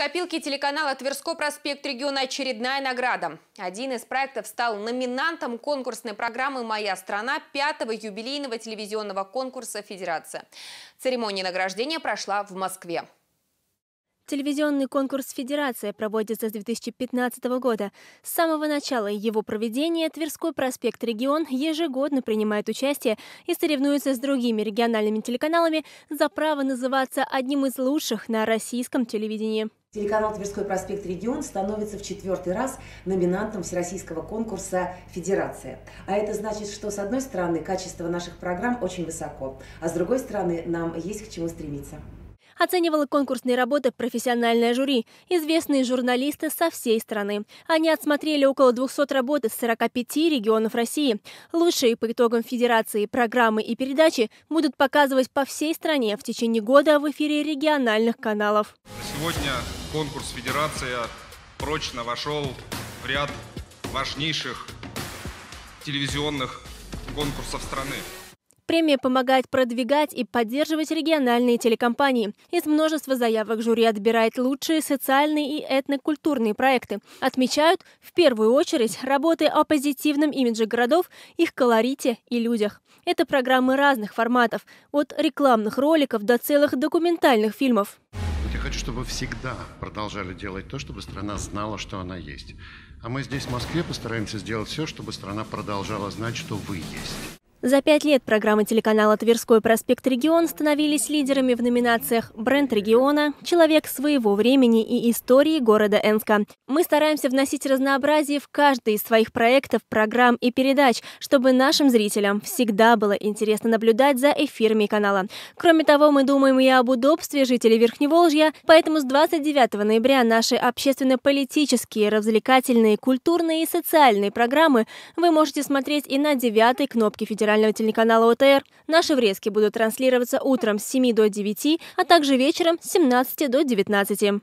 копилке телеканала «Тверской проспект региона» очередная награда. Один из проектов стал номинантом конкурсной программы «Моя страна» пятого юбилейного телевизионного конкурса Федерации. Церемония награждения прошла в Москве. Телевизионный конкурс «Федерация» проводится с 2015 года. С самого начала его проведения Тверской проспект «Регион» ежегодно принимает участие и соревнуется с другими региональными телеканалами за право называться одним из лучших на российском телевидении. Телеканал «Тверской проспект Регион» становится в четвертый раз номинантом всероссийского конкурса «Федерация». А это значит, что, с одной стороны, качество наших программ очень высоко, а с другой стороны, нам есть к чему стремиться. Оценивала конкурсные работы профессиональное жюри, известные журналисты со всей страны. Они отсмотрели около 200 работ из 45 регионов России. Лучшие по итогам Федерации программы и передачи будут показывать по всей стране в течение года в эфире региональных каналов. Сегодня конкурс «Федерация» прочно вошел в ряд важнейших телевизионных конкурсов страны. Премия помогает продвигать и поддерживать региональные телекомпании. Из множества заявок жюри отбирает лучшие социальные и этнокультурные проекты. Отмечают в первую очередь работы о позитивном имидже городов, их колорите и людях. Это программы разных форматов, от рекламных роликов до целых документальных фильмов. я хочу, чтобы всегда продолжали делать то, чтобы страна знала, что она есть. А мы здесь, в Москве, постараемся сделать все, чтобы страна продолжала знать, что вы есть. За пять лет программы телеканала «Тверской проспект Регион» становились лидерами в номинациях «Бренд региона», «Человек своего времени» и «Истории города Энска». Мы стараемся вносить разнообразие в каждый из своих проектов, программ и передач, чтобы нашим зрителям всегда было интересно наблюдать за эфирами канала. Кроме того, мы думаем и об удобстве жителей Верхневолжья, поэтому с 29 ноября наши общественно-политические, развлекательные, культурные и социальные программы вы можете смотреть и на девятой кнопке федерального федерального телеканала ОТР. Наши врезки будут транслироваться утром с 7 до 9, а также вечером с 17 до 19.